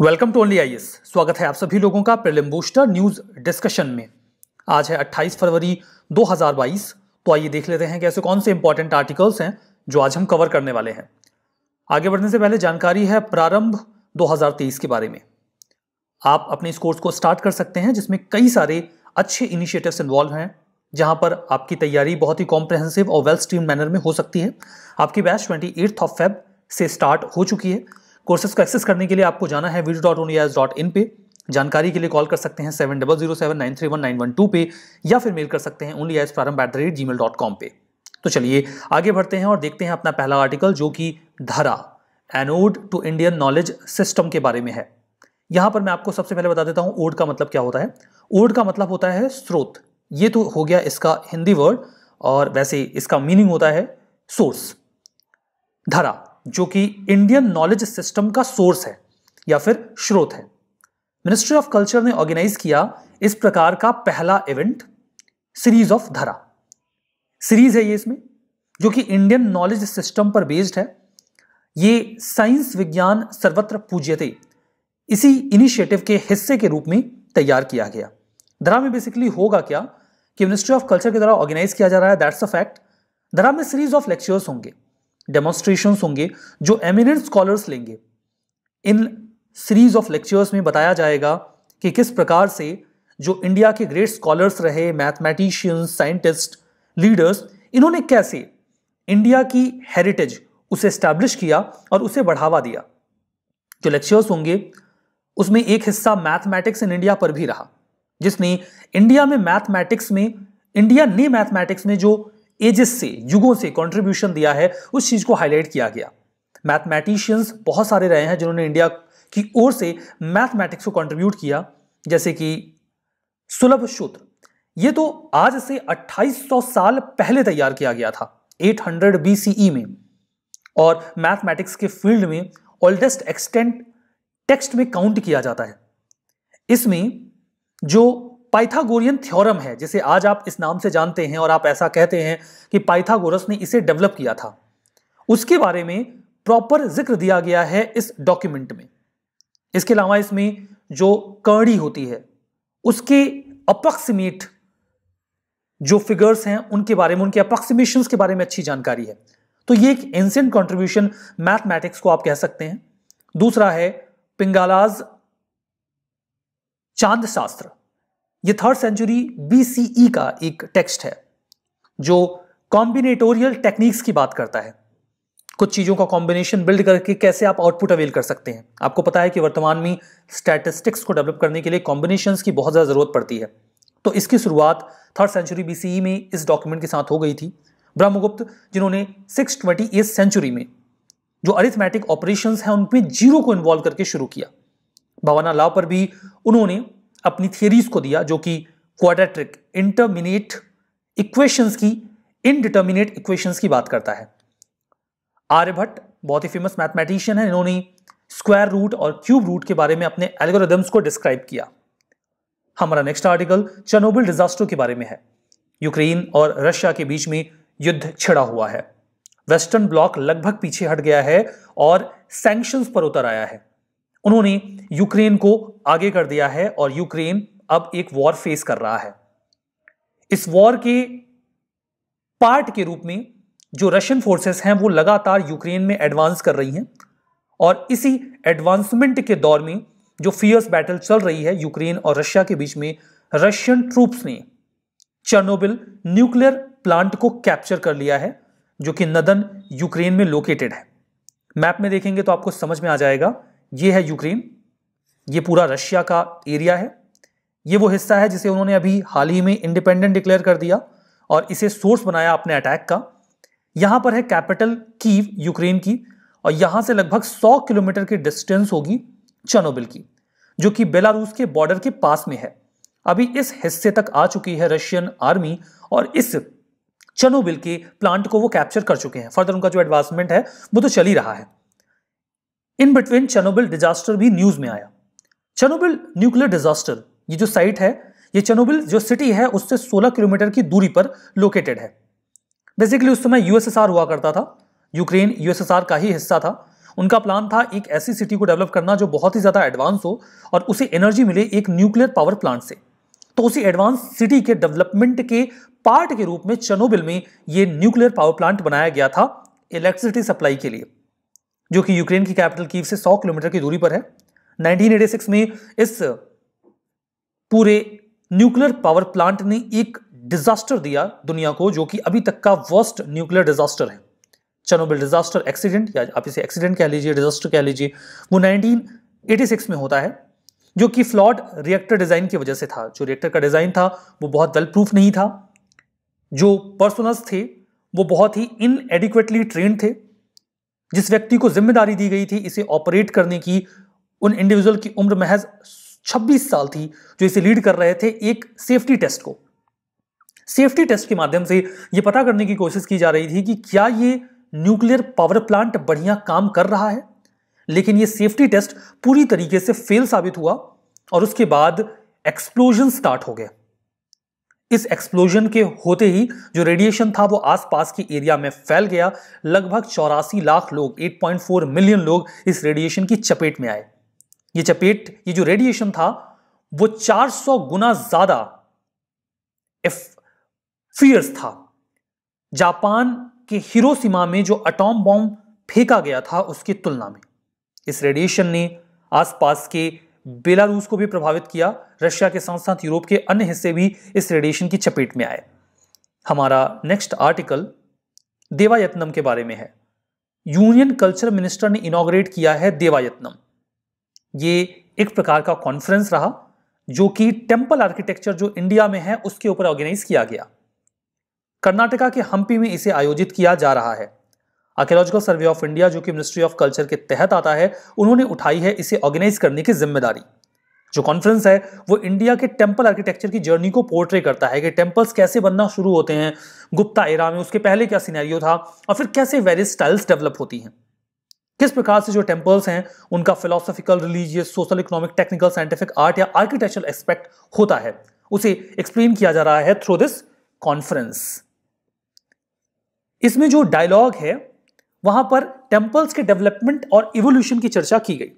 Welcome to only IS स्वागत है आप सभी लोगों का प्रिलिम बूस्टर न्यूज डिस्कशन में आज है 28 फरवरी 2022 तो आइए देख लेते हैं कि ऐसे कौन से इंपॉर्टेंट आर्टिकल्स हैं जो आज हम कवर करने वाले हैं आगे बढ़ने से पहले जानकारी है प्रारंभ 2023 के बारे में आप अपने इस कोर्स को स्टार्ट कर सकते हैं जिसमें कई सारे अच्छे इनिशिएटिव्स इन्वॉल्व हैं जहां पर आपकी तैयारी बहुत ही कॉम्प्रहेंसिव और वेल स्ट्रीम मैनर में हो सकती है आपकी बैच ट्वेंटी ऑफ फेब से स्टार्ट हो चुकी है कोर्सेज को एक्सेस करने के लिए आपको जाना है video dot S dot in पे जानकारी के लिए कॉल कर सकते हैं seven double zero seven nine three one nine one two पे या फिर मेल कर सकते हैं only IAS Prarambh at the rate Gmail dot com पे तो चलिए आगे बढ़ते हैं और देखते हैं अपना पहला आर्टिकल जो कि Dhara an ode to Indian knowledge system के बारे में है यहाँ पर मैं आपको सबसे पहले बता देता हूँ ओड का मतलब क्या होता है ओड का मतलब होता है स्रोत ये तो हो गया इसका हिंदी वर्ड और वैसे इसका मीनिंग होता है सोर्स धरा जो कि इंडियन नॉलेज सिस्टम का सोर्स है या फिर स्रोत है मिनिस्ट्री ऑफ कल्चर ने ऑर्गेनाइज किया इस प्रकार का पहला event series of Dhara series है ये इसमें जो कि इंडियन नॉलेज सिस्टम पर बेस्ड है ये साइंस विज्ञान सर्वत्र पूज्यते इसी इनिशिएटिव के हिस्से के रूप में तैयार किया गया धरा में बेसिकली होगा क्या कि मिनिस्ट्री ऑफ कल्चर के द्वारा ऑर्गेनाइज किया जा रहा है दैट्स अ फैक्ट धरा में सीरीज ऑफ लेक्चर्स होंगे डेमोन्स्ट्रेशन होंगे जो एमिनेंट स्कॉलर्स लेंगे इन सीरीज ऑफ लेक्चर्स में बताया जाएगा कि किस प्रकार से जो इंडिया के ग्रेट स्कॉलर्स रहे मैथमेटिशियंस साइंटिस्ट लीडर्स इन्होंने कैसे इंडिया की हेरिटेज उसे स्टैब्लिश किया और उसे बढ़ावा दिया जो लेक्चर्स होंगे उसमें एक हिस्सा मैथमेटिक्स इन इंडिया पर भी रहा जिसने इंडिया में मैथमेटिक्स में इंडिया ने मैथमेटिक्स में जो एजेस से युगों से कॉन्ट्रीब्यूशन दिया है उस चीज को हाईलाइट किया गया मैथमेटिशियंस बहुत सारे रहे हैं जिन्होंने इंडिया की ओर से मैथमेटिक्स को कॉन्ट्रीब्यूट किया जैसे कि सुलभ सूत्र ये तो आज से 2800 साल पहले तैयार किया गया था 800 हंड्रेड e में और मैथमेटिक्स के फील्ड में ओल्डेस्ट एक्सटेंट टेक्स्ट में काउंट किया जाता है इसमें जो पाइथागोरियन थ्योरम है जिसे आज आप इस नाम से जानते हैं और आप ऐसा कहते हैं कि पाइथागोरस ने इसे डेवलप किया था उसके बारे में प्रॉपर जिक्र दिया गया है इस डॉक्यूमेंट में इसके अलावा इसमें जो कर्णी होती है उसके अप्रॉक्सीमेट जो फिगर्स हैं उनके बारे में उनके अप्रॉक्सीमेशन के बारे में अच्छी जानकारी है तो ये एक एंशियंट कॉन्ट्रीब्यूशन मैथमेटिक्स को आप कह सकते हैं दूसरा है पिंगालाज चांद शास्त्र ये थर्ड सेंचुरी बी का एक टेक्स्ट है जो कॉम्बिनेटोरियल टेक्निक्स की बात करता है कुछ चीज़ों का कॉम्बिनेशन बिल्ड करके कैसे आप आउटपुट अवेल कर सकते हैं आपको पता है कि वर्तमान में स्टैटिस्टिक्स को डेवलप करने के लिए कॉम्बिनेशन की बहुत ज़्यादा ज़रूरत पड़ती है तो इसकी शुरुआत थर्ड सेंचुरी बी में इस डॉक्यूमेंट के साथ हो गई थी ब्रह्मगुप्त जिन्होंने सिक्स ट्वेंटी सेंचुरी में जो अरिथमेटिक ऑपरेशंस हैं उनमें जीरो को इन्वॉल्व करके शुरू किया भवाना लाव पर भी उन्होंने अपनी थियरीज को दिया जो कि क्वाड्रेटिक इंटरमिनेट इक्वेशंस की इनडिटर्मिनेट इक्वेशंस की बात करता है आर्यभट्ट बहुत ही फेमस मैथमेटिशियन है इन्होंने स्क्वायर रूट और क्यूब रूट के बारे में अपने एल्गोरिदम्स को डिस्क्राइब किया हमारा नेक्स्ट आर्टिकल चनोबिल डिजास्टर के बारे में है यूक्रेन और रशिया के बीच में युद्ध छिड़ा हुआ है वेस्टर्न ब्लॉक लगभग पीछे हट गया है और सैंक्शंस पर उतर आया है उन्होंने यूक्रेन को आगे कर दिया है और यूक्रेन अब एक वॉर फेस कर रहा है इस वॉर के पार्ट के रूप में जो रशियन फोर्सेस हैं वो लगातार यूक्रेन में एडवांस कर रही हैं और इसी एडवांसमेंट के दौर में जो फियर्स बैटल चल रही है यूक्रेन और रशिया के बीच में रशियन ट्रूप्स ने चर्नोबिल न्यूक्लियर प्लांट को कैप्चर कर लिया है जो कि नदन यूक्रेन में लोकेटेड है मैप में देखेंगे तो आपको समझ में आ जाएगा ये है यूक्रेन ये पूरा रशिया का एरिया है ये वो हिस्सा है जिसे उन्होंने अभी हाल ही में इंडिपेंडेंट डिक्लेयर कर दिया और इसे सोर्स बनाया अपने अटैक का यहाँ पर है कैपिटल कीव यूक्रेन की और यहाँ से लगभग 100 किलोमीटर की डिस्टेंस होगी चनोबिल की जो कि बेलारूस के बॉर्डर के पास में है अभी इस हिस्से तक आ चुकी है रशियन आर्मी और इस चनोबिल के प्लांट को वो कैप्चर कर चुके हैं फर्दर उनका जो एडवांसमेंट है वो तो चल ही रहा है इन बिटवीन चनोबिल डिजास्टर भी न्यूज में आया चनोबिल न्यूक्लियर डिजास्टर ये जो साइट है ये चनोबिल जो सिटी है उससे 16 किलोमीटर की दूरी पर लोकेटेड है बेसिकली उस समय यूएसएसआर हुआ करता था यूक्रेन यूएसएसआर का ही हिस्सा था उनका प्लान था एक ऐसी सिटी को डेवलप करना जो बहुत ही ज़्यादा एडवांस हो और उसे एनर्जी मिले एक न्यूक्लियर पावर प्लांट से तो उसी एडवांस सिटी के डेवलपमेंट के पार्ट के रूप में चनोबिल में ये न्यूक्लियर पावर प्लांट बनाया गया था इलेक्ट्रिसिटी सप्लाई के लिए जो कि यूक्रेन की कैपिटल कीव से 100 किलोमीटर की दूरी पर है 1986 में इस पूरे न्यूक्लियर पावर प्लांट ने एक डिजास्टर दिया दुनिया को जो कि अभी तक का वर्स्ट न्यूक्लियर डिजास्टर है चनोबिल डिजास्टर एक्सीडेंट या आप इसे एक्सीडेंट कह लीजिए डिजास्टर कह लीजिए वो 1986 में होता है जो कि फ्लॉड रिएक्टर डिज़ाइन की वजह से था जो रिएक्टर का डिज़ाइन था वो बहुत वेल प्रूफ नहीं था जो पर्सनल्स थे वो बहुत ही इनएडिक्वेटली ट्रेन थे जिस व्यक्ति को जिम्मेदारी दी गई थी इसे ऑपरेट करने की उन इंडिविजुअल की उम्र महज 26 साल थी जो इसे लीड कर रहे थे एक सेफ्टी टेस्ट को सेफ्टी टेस्ट के माध्यम से यह पता करने की कोशिश की जा रही थी कि क्या ये न्यूक्लियर पावर प्लांट बढ़िया काम कर रहा है लेकिन यह सेफ्टी टेस्ट पूरी तरीके से फेल साबित हुआ और उसके बाद एक्सप्लोजन स्टार्ट हो गया इस एक्सप्लोजन के होते ही जो रेडिएशन था वो आसपास के एरिया में फैल गया लगभग चौरासी लाख लोग 8.4 मिलियन लोग इस रेडिएशन की चपेट में आए ये चपेट ये जो रेडिएशन था वो 400 गुना ज्यादा फियर्स था जापान के हिरोशिमा में जो अटोम बॉम्ब फेंका गया था उसकी तुलना में इस रेडिएशन ने आसपास के बेलारूस को भी प्रभावित किया रशिया के साथ साथ यूरोप के अन्य हिस्से भी इस रेडिएशन की चपेट में आए हमारा नेक्स्ट आर्टिकल देवायत्नम के बारे में है यूनियन कल्चर मिनिस्टर ने इनोग्रेट किया है देवायत्नम ये एक प्रकार का कॉन्फ्रेंस रहा जो कि टेम्पल आर्किटेक्चर जो इंडिया में है उसके ऊपर ऑर्गेनाइज किया गया कर्नाटका के हम्पी में इसे आयोजित किया जा रहा है आर्कियोलॉजिकल सर्वे ऑफ इंडिया जो कि मिनिस्ट्री ऑफ कल्चर के तहत आता है उन्होंने उठाई है इसे ऑर्गेनाइज करने की जिम्मेदारी जो कॉन्फ्रेंस है वो इंडिया के टेम्पल आर्किटेक्चर की जर्नी को पोर्ट्रे करता है कि टेम्पल्स कैसे बनना शुरू होते हैं गुप्ता एरा में उसके पहले क्या सिनेरियो था और फिर कैसे वेरियस स्टाइल्स डेवलप होती हैं किस प्रकार से जो टेम्पल्स हैं उनका philosophical religious social economic technical scientific art या आर्किटेक्चरल एस्पेक्ट होता है उसे एक्सप्लेन किया जा रहा है थ्रू दिस कॉन्फ्रेंस इसमें जो डायलॉग है वहां पर टेम्पल्स के डेवलपमेंट और इवोल्यूशन की चर्चा की गई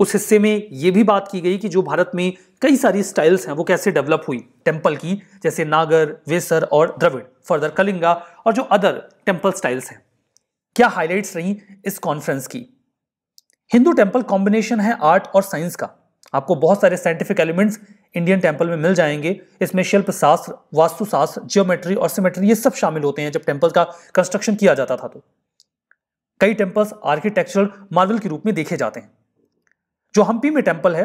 उस हिस्से में यह भी बात की गई कि जो भारत में कई सारी स्टाइल्स हैं वो कैसे डेवलप हुई टेम्पल की जैसे नागर वेसर और द्रविड़ फर्दर कलिंगा और जो अदर टेम्पल स्टाइल्स हैं क्या हाइलाइट्स रही इस कॉन्फ्रेंस की हिंदू टेम्पल कॉम्बिनेशन है आर्ट और साइंस का आपको बहुत सारे साइंटिफिक एलिमेंट्स इंडियन टेम्पल में मिल जाएंगे इसमें शिल्प शास्त्र वास्तुशास्त्र जियोमेट्री और सिमेट्री ये सब शामिल होते हैं जब टेम्पल का कंस्ट्रक्शन किया जाता था तो कई टेम्पल्स आर्किटेक्चरल मार्वल के रूप में देखे जाते हैं जो हम्पी में टेम्पल है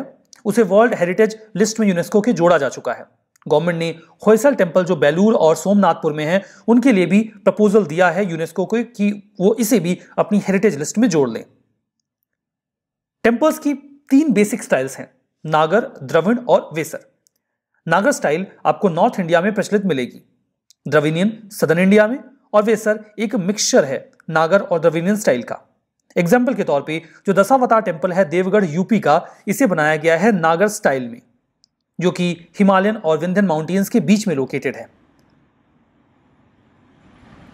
उसे वर्ल्ड हेरिटेज लिस्ट में यूनेस्को के जोड़ा जा चुका है गवर्नमेंट ने होयसल टेम्पल जो बेलूर और सोमनाथपुर में है उनके लिए भी प्रपोजल दिया है यूनेस्को को कि वो इसे भी अपनी हेरिटेज लिस्ट में जोड़ लें टेम्पल्स की तीन बेसिक स्टाइल्स हैं नागर द्रविण और वेसर नागर स्टाइल आपको नॉर्थ इंडिया में प्रचलित मिलेगी द्रविनियन सदर्न इंडिया में और वेसर एक मिक्सचर है नागर और द्रविनियन स्टाइल का एग्जाम्पल के तौर पे जो दशावतार टेम्पल है देवगढ़ यूपी का इसे बनाया गया है नागर स्टाइल में जो कि हिमालयन और विंध्यन माउंटेन्स के बीच में लोकेटेड है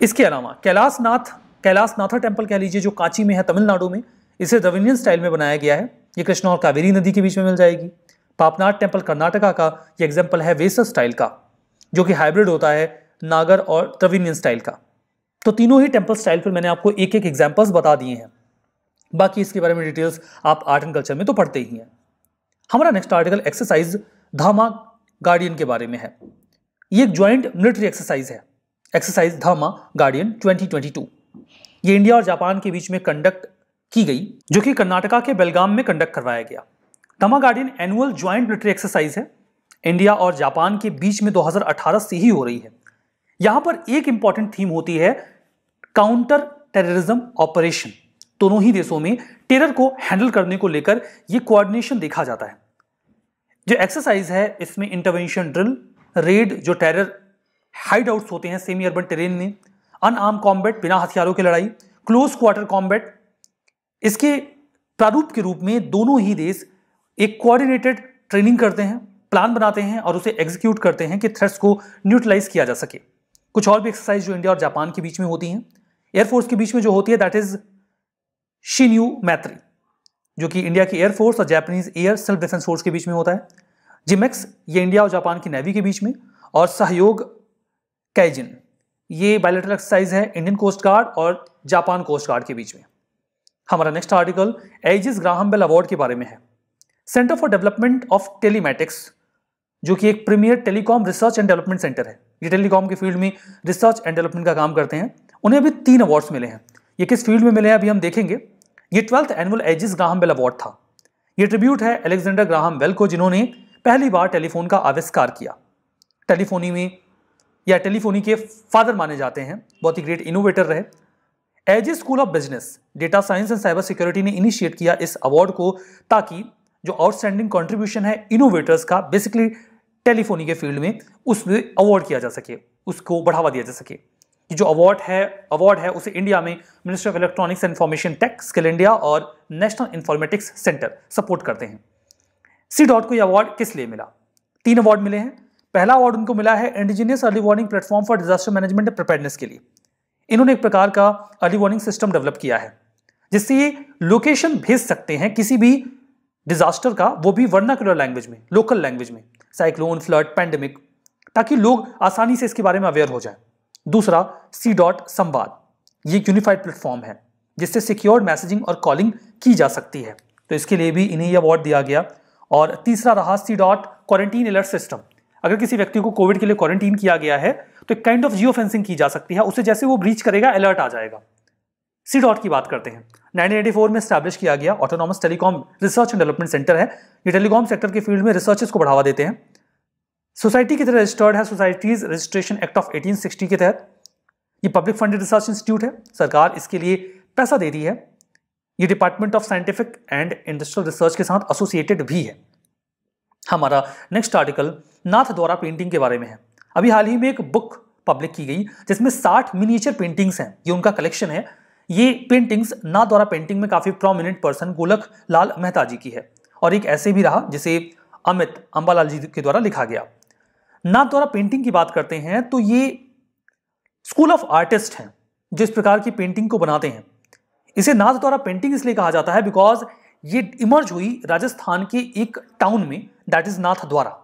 इसके अलावा कैलाशनाथ कैलाशनाथा टेम्पल कह लीजिए जो कांची में है तमिलनाडु में इसे द्रविनियन स्टाइल में बनाया गया है ये कृष्णा और कावेरी नदी के बीच में मिल जाएगी पापनाथ टेम्पल कर्नाटका का ये एग्जाम्पल है वेसर स्टाइल का जो कि हाइब्रिड होता है नागर और द्रविनियन स्टाइल का तो तीनों ही टेम्पल स्टाइल पर मैंने आपको एक एक एग्जाम्पल्स बता दिए हैं बाकी इसके बारे में डिटेल्स आप आर्ट एंड कल्चर में तो पढ़ते ही हैं हमारा next article exercise Dharma guardian के बारे में है ये एक ज्वाइंट मिलिट्री एक्सरसाइज है एक्सरसाइज धामा गार्डियन 2022 ये इंडिया और जापान के बीच में कंडक्ट की गई जो कि कर्नाटका के बेलगाम में कंडक्ट करवाया गया Dharma guardian annual joint military exercise है इंडिया और जापान के बीच में 2018 से ही हो रही है यहां पर एक इंपॉर्टेंट थीम होती है काउंटर टेररिज्म ऑपरेशन दोनों ही देशों में टेरर को हैंडल करने को लेकर यह कोऑर्डिनेशन देखा जाता है जो एक्सरसाइज है इसमें इंटरवेंशन ड्रिल रेड जो टेरर हाइड आउट्स होते हैं सेमी अर्बन टेरेन में अनआर्म कॉम्बैट बिना हथियारों की लड़ाई क्लोज क्वार्टर कॉम्बैट इसके प्रारूप के रूप में दोनों ही देश एक कोऑर्डिनेटेड ट्रेनिंग करते हैं प्लान बनाते हैं और उसे एग्जीक्यूट करते हैं कि थ्रेट्स को न्यूट्रलाइज किया जा सके कुछ और भी एक्सरसाइज जो इंडिया और जापान के बीच में होती हैं एयरफोर्स के बीच में जो होती है दैट इज शिन्यू मैत्री जो कि इंडिया की एयरफोर्स और Japanese air self defence force के बीच में होता है जिमेक्स e ये इंडिया और जापान की नेवी के बीच में और सहयोग कैजिन ये बायोलेटरल एक्सरसाइज है इंडियन कोस्ट गार्ड और जापान कोस्ट गार्ड के बीच में हमारा next article Aegis Graham Bell award के बारे में है centre for development of telematics जो कि एक premier telecom research and development centre है ये टेलीकॉम के फील्ड में रिसर्च एंड डेवलपमेंट का काम करते हैं उन्हें अभी तीन अवार्ड्स मिले हैं ये किस फील्ड में मिले हैं अभी हम देखेंगे ये twelfth annual Aegis Graham Bell award था ये ट्रिब्यूट है एलेक्जेंडर ग्राहम बेल को जिन्होंने पहली बार टेलीफोन का आविष्कार किया टेलीफोनी में या टेलीफोनी के फादर माने जाते हैं बहुत ही ग्रेट इनोवेटर रहे Aegis school of business data science and cyber security ने इनिशिएट किया इस अवार्ड को ताकि जो आउटस्टैंडिंग कॉन्ट्रीब्यूशन है इनोवेटर्स का बेसिकली टेलीफोनी के फील्ड में उसमें अवार्ड किया जा सके उसको बढ़ावा दिया जा सके कि जो अवार्ड है अवार्ड है उसे इंडिया में ministry of electronics and information tech skill India और नेशनल इन्फॉर्मेटिक्स सेंटर सपोर्ट करते हैं सी डॉट को यह अवार्ड किस लिए मिला तीन अवार्ड मिले हैं पहला अवार्ड उनको मिला है indigenous early warning platform for disaster management and preparedness के लिए इन्होंने एक प्रकार का अर्ली वार्निंग सिस्टम डेवलप किया है जिससे ये लोकेशन भेज सकते हैं किसी भी डिजास्टर का वो भी वर्नाकुलर लैंग्वेज में लोकल लैंग्वेज में साइक्लोन फ्लड पैंडेमिक ताकि लोग आसानी से इसके बारे में अवेयर हो जाएं। दूसरा सी डॉट संवाद ये यूनिफाइड प्लेटफॉर्म है जिससे सिक्योर्ड मैसेजिंग और कॉलिंग की जा सकती है तो इसके लिए भी इन्हें यह अवार्ड दिया गया और तीसरा रहा C dot quarantine alert system अगर किसी व्यक्ति को कोविड के लिए क्वारंटीन किया गया है तो एक काइंड ऑफ जियो फेंसिंग की जा सकती है उसे जैसे वो ब्रीच करेगा अलर्ट आ जाएगा सी डॉट की बात करते हैं 1984 में स्टैब्लिश किया गया autonomous telecom research and development centre है ये टेलीकॉम सेक्टर के फील्ड में रिसर्चेस को बढ़ावा देते हैं सोसाइटी की तरह रजिस्टर्ड है सोसाइटीज रजिस्ट्रेशन एक्ट ऑफ 1860 के तहत ये पब्लिक फंडेड रिसर्च इंस्टीट्यूट है सरकार इसके लिए पैसा दे रही है ये department of scientific and industrial research के साथ एसोसिएटेड भी है हमारा नेक्स्ट आर्टिकल नाथ द्वारा पेंटिंग के बारे में है अभी हाल ही में एक बुक पब्लिक की गई जिसमें 60 मिनिएचर पेंटिंग्स हैं ये उनका कलेक्शन है ये पेंटिंग्स ना द्वारा पेंटिंग में काफ़ी प्रोमिनेंट पर्सन गोलक लाल मेहता जी की है और एक ऐसे भी रहा जिसे अमित अंबालाल जी के द्वारा लिखा गया ना द्वारा पेंटिंग की बात करते हैं तो ये स्कूल ऑफ आर्टिस्ट हैं जिस प्रकार की पेंटिंग को बनाते हैं इसे नाथ द्वारा पेंटिंग इसलिए कहा जाता है बिकॉज ये इमर्ज हुई राजस्थान के एक टाउन में दैट इज नाथ द्वारा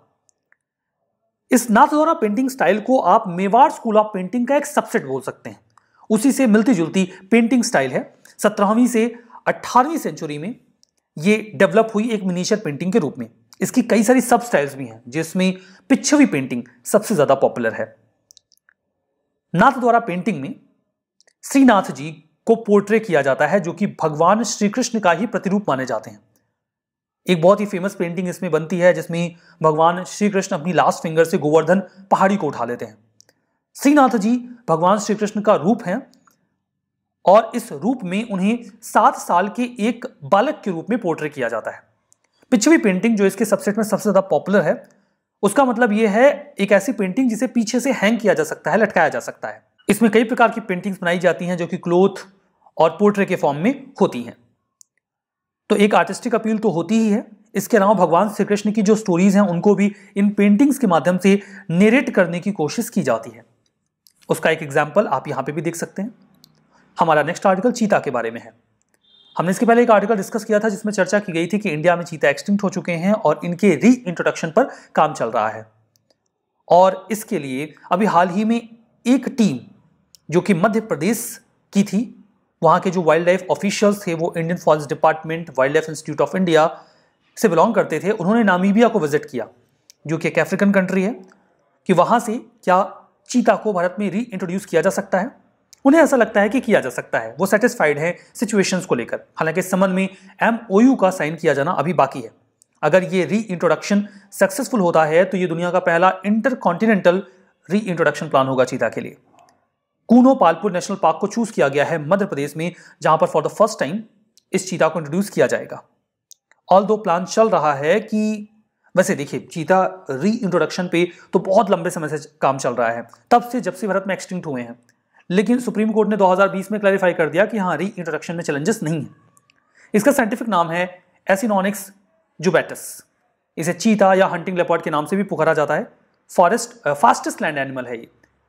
इस नाथ द्वारा पेंटिंग स्टाइल को आप मेवाड़ स्कूल ऑफ पेंटिंग का एक सबसेट बोल सकते हैं उसी से मिलती जुलती पेंटिंग स्टाइल है सत्रहवीं से अट्ठारहवीं सेंचुरी में ये डेवलप हुई एक मिनीचर पेंटिंग के रूप में इसकी कई सारी सब स्टाइल्स भी हैं जिसमें पिछवी पेंटिंग सबसे ज़्यादा पॉपुलर है नाथ द्वारा पेंटिंग में श्रीनाथ जी को पोर्ट्रे किया जाता है जो कि भगवान श्री कृष्ण का ही प्रतिरूप माने जाते हैं एक बहुत ही फेमस पेंटिंग इसमें बनती है जिसमें भगवान श्री कृष्ण अपनी लास्ट फिंगर से गोवर्धन पहाड़ी को उठा लेते हैं श्रीनाथ जी भगवान श्री कृष्ण का रूप है और इस रूप में उन्हें सात साल के एक बालक के रूप में पोर्ट्रेट किया जाता है पिछवी पेंटिंग जो इसके सबसेट में सबसे ज़्यादा पॉपुलर है उसका मतलब यह है एक ऐसी पेंटिंग जिसे पीछे से हैंग किया जा सकता है लटकाया जा सकता है इसमें कई प्रकार की पेंटिंग्स बनाई जाती हैं जो कि क्लोथ और पोर्ट्रे के फॉर्म में होती हैं तो एक आर्टिस्टिक अपील तो होती ही है इसके अलावा भगवान श्री कृष्ण की जो स्टोरीज हैं उनको भी इन पेंटिंग्स के माध्यम से नेरेट करने की कोशिश की जाती है उसका एक एग्जाम्पल आप यहाँ पे भी देख सकते हैं हमारा नेक्स्ट आर्टिकल चीता के बारे में है हमने इसके पहले एक आर्टिकल डिस्कस किया था जिसमें चर्चा की गई थी कि इंडिया में चीता एक्सटिंक्ट हो चुके हैं और इनके री इंट्रोडक्शन पर काम चल रहा है और इसके लिए अभी हाल ही में एक टीम जो कि मध्य प्रदेश की थी वहाँ के जो वाइल्ड लाइफ ऑफिशियल्स थे वो Indian forest department wildlife institute of India से बिलोंग करते थे उन्होंने नामीबिया को विजिट किया जो कि एक अफ्रीकन कंट्री है कि वहाँ से क्या चीता को भारत में री इंट्रोड्यूस किया जा सकता है उन्हें ऐसा लगता है कि किया जा सकता है वो सेटिस्फाइड है सिचुएशंस को लेकर हालांकि इस संबंध में एम का साइन किया जाना अभी बाकी है अगर ये री इंट्रोडक्शन सक्सेसफुल होता है तो ये दुनिया का पहला intercontinental reintroduction plan होगा चीता के लिए कूनो पालपुर नेशनल पार्क को चूज किया गया है मध्य प्रदेश में जहां पर फॉर द फर्स्ट टाइम इस चीता को इंट्रोड्यूस किया जाएगा ऑल दो प्लान चल रहा है कि वैसे देखिए चीता री इंट्रोडक्शन पे तो बहुत लंबे समय से काम चल रहा है तब से जब से भारत में एक्सटिंक्ट हुए हैं लेकिन सुप्रीम कोर्ट ने 2020 में क्लैरिफाई कर दिया कि हाँ री इंट्रोडक्शन में चैलेंजेस नहीं है इसका साइंटिफिक नाम है एसिनोनिक्स जुबैटस इसे चीता या हंटिंग लेपर्ड के नाम से भी पुकारा जाता है फॉरेस्ट फास्टेस्ट लैंड एनिमल है ये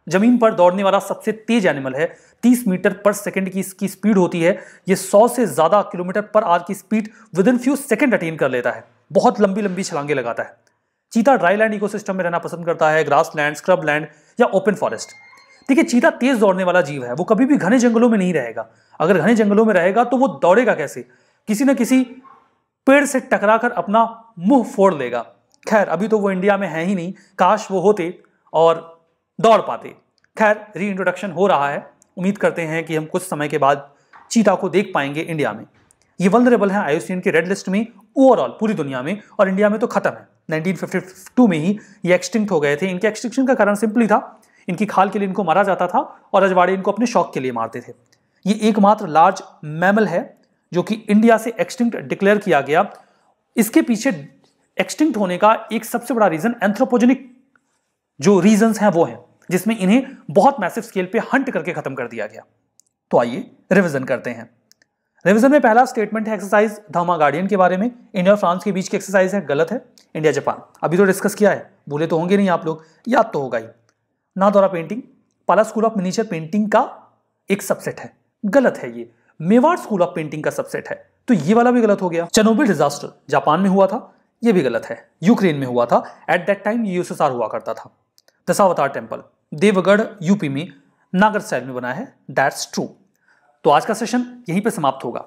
जमीन पर दौड़ने वाला सबसे तेज एनिमल है 30 मीटर पर सेकंड की इसकी स्पीड होती है ये 100 से ज़्यादा किलोमीटर पर आर की speed within few second attain कर लेता है बहुत लंबी लंबी छलांगे लगाता है चीता ड्राई लैंड इकोसिस्टम में रहना पसंद करता है ग्रास लैंड स्क्रब लैंड या ओपन फॉरेस्ट देखिए चीता तेज दौड़ने वाला जीव है वो कभी भी घने जंगलों में नहीं रहेगा अगर घने जंगलों में रहेगा तो वो दौड़ेगा कैसे किसी न किसी पेड़ से टकराकर अपना मुंह फोड़ लेगा खैर अभी तो वो इंडिया में है ही नहीं काश वो होते और दौड़ पाते खैर री इंट्रोडक्शन हो रहा है उम्मीद करते हैं कि हम कुछ समय के बाद चीता को देख पाएंगे इंडिया में ये वलरेबल है आयुष्यन के रेड लिस्ट में ओवरऑल पूरी दुनिया में और इंडिया में तो खत्म है 1952 में ही ये एक्सटिंक्ट हो गए थे इनके एक्सटिंक्शन का कारण सिंपली था इनकी खाल के लिए इनको मारा जाता था और रजवाड़े इनको अपने शौक के लिए मारते थे ये एकमात्र लार्ज मैमल है जो कि इंडिया से एक्सटिंक्ट डिक्लेयर किया गया इसके पीछे एक्सटिंक्ट होने का एक सबसे बड़ा रीजन एंथ्रोपोजेनिक जो रीजन हैं वो हैं जिसमें इन्हें बहुत मैसिव स्केल पे हंट करके खत्म कर दिया गया तो आइए रिवीजन करते हैं रिविजन में पहला स्टेटमेंट है एक्सरसाइज धामा गार्डियन के बारे में इंडिया और फ्रांस के बीच की एक्सरसाइज है गलत है इंडिया जापान अभी तो डिस्कस किया है बोले तो होंगे नहीं आप लोग याद तो होगा ही ना दौरा पेंटिंग पाला स्कूल ऑफ मिनीचर पेंटिंग का एक सबसेट है गलत है ये मेवाड़ स्कूल ऑफ पेंटिंग का सबसेट है तो ये वाला भी गलत हो गया चनोबिल डिजास्टर जापान में हुआ था ये भी गलत है यूक्रेन में हुआ था एट दैट टाइम यूएसएसआर हुआ करता था दशावतार टेम्पल देवगढ़ यूपी में नागर स्टाइल में बना है दैट्स ट्रू तो आज का सेशन यहीं पर समाप्त होगा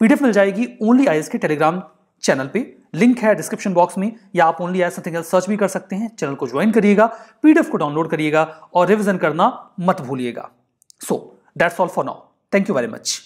पीडीएफ मिल जाएगी ओनली आई के टेलीग्राम चैनल पे लिंक है डिस्क्रिप्शन बॉक्स में या आप only I something L search भी कर सकते हैं चैनल को ज्वाइन करिएगा पीडीएफ को डाउनलोड करिएगा और रिविजन करना मत भूलिएगा so that's all for now thank you very much